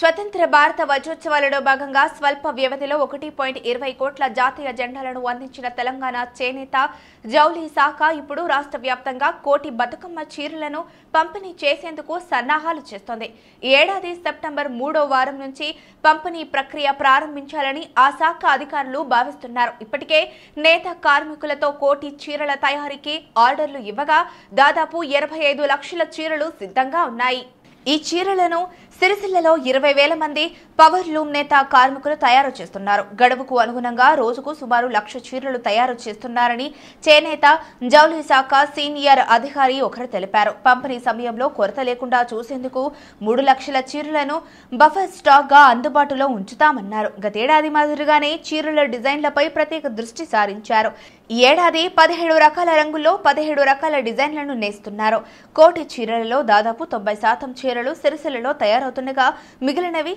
స్వతంత్ర భారత వజ్రోత్సవాలలో భాగంగా స్వల్ప వ్యవధిలో ఒకటి పాయింట్ ఇరవై కోట్ల జాతీయ జెండాలను అందించిన తెలంగాణ చేనేత జౌలీ శాఖ ఇప్పుడు రాష్ట్ర వ్యాప్తంగా కోటి బతుకమ్మ చీరలను పంపిణీ చేసేందుకు సన్నాహాలు చేస్తోంది ఏడాది సెప్టెంబర్ మూడో వారం నుంచి పంపిణీ ప్రక్రియ ప్రారంభించాలని ఆ శాఖ అధికారులు భావిస్తున్నారు ఇప్పటికే నేత కార్మికులతో కోటి చీరల తయారీకి ఆర్డర్లు ఇవ్వగా దాదాపు ఇరవై ఐదు లక్షల చీరలు సిద్ధంగా ఉన్నాయి ఈ చీరలను సిరిసిల్లలో ఇరవై వేల మంది పవర్ లూమ్ నేత కార్మికులు తయారు చేస్తున్నారు గడువుకు అనుగుణంగా రోజుకు సుమారు లక్ష చీరలు తయారు చేస్తున్నారని చేనేత జౌలి శాఖ సీనియర్ అధికారి ఒకరు తెలిపారు పంపిణీ సమయంలో కొరత లేకుండా చూసేందుకు మూడు లక్షల చీరలను బఫర్ స్టాక్ గా అందుబాటులో ఉంచుతామన్నారు గతేడాది మాదిరిగానే చీరల డిజైన్లపై ప్రత్యేక దృష్టి సారించారు ఈ ఏడాది పదిహేడు రకాల రంగుల్లో పదిహేడు రకాల డిజైన్లను నేస్తున్నారు కోటి చీరలలో దాదాపు తొంభై శాతం చీర చీరలు సిరిసిల్లలో తయారవుతుండగా మిగిలినవి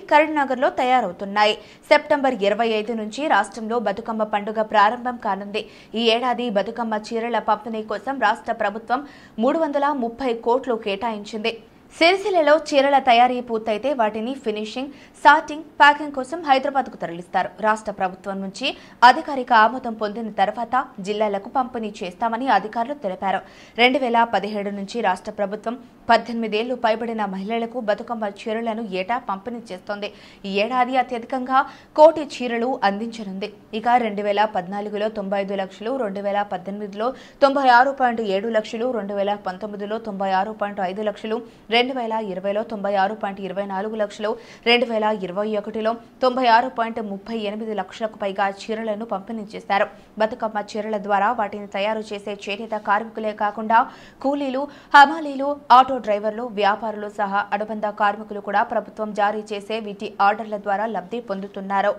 లో తయారవుతున్నాయి సెప్టెంబర్ ఇరవై ఐదు నుంచి రాష్ట్రంలో బతుకమ్మ పండుగ ప్రారంభం కానుంది ఈ ఏడాది బతుకమ్మ చీరల పంపిణీ కోసం రాష్ట్ర ప్రభుత్వం మూడు వందల ముప్పై కోట్లు కేటాయించింది సిరిసిల్లలో చీరల తయారీ పూర్తయితే వాటిని ఫినిషింగ్ సాటింగ్ ప్యాకింగ్ కోసం హైదరాబాద్కు తరలిస్తారు రాష్ట్ర ప్రభుత్వం నుంచి అధికారిక ఆమోదం పొందిన తర్వాత జిల్లాలకు పంపిణీ చేస్తామని అధికారులు తెలిపారు రెండు వేల పదిహేడు నుంచి రాష్ట్ర ప్రభుత్వం పద్దెనిమిదేళ్లు పైబడిన మహిళలకు బతుకమ్మ చీరలను ఏటా పంపిణీ చేస్తోంది ఈ ఏడాది అత్యధికంగా కోటి చీరలు అందించనుంది ఇక రెండు వేల పద్నాలుగులో తొంభై ఐదు లక్షలు రెండు వేల పద్దెనిమిదిలో తొంభై ఆరు పాయింట్ ఏడు లక్షలు రెండు వేల పంతొమ్మిదిలో తొంభై ఆరు పాయింట్ ఐదు లక్షలు రెండు వేల ఇరవైలో తొంభై ఆరు పాయింట్ ఇరవై నాలుగు లక్షలు రెండు వేల ఇరవై ఒకటిలో తొంభై ఆరు పాయింట్ ముప్పై ఎనిమిది లక్షలకు పైగా చీరలను పంపిణీ చేశారు బతుకమ్మ చీరల ద్వారా వాటిని తయారు చేసే చేనేత కార్మికులే కాకుండా కూలీలు హమాలీలు ఆటో డ్రైవర్లు వ్యాపారులు సహా అనుబంధ కార్మికులు కూడా ప్రభుత్వం జారీ చేసే వీటి ఆర్డర్ల ద్వారా లబ్ధి పొందుతున్నారు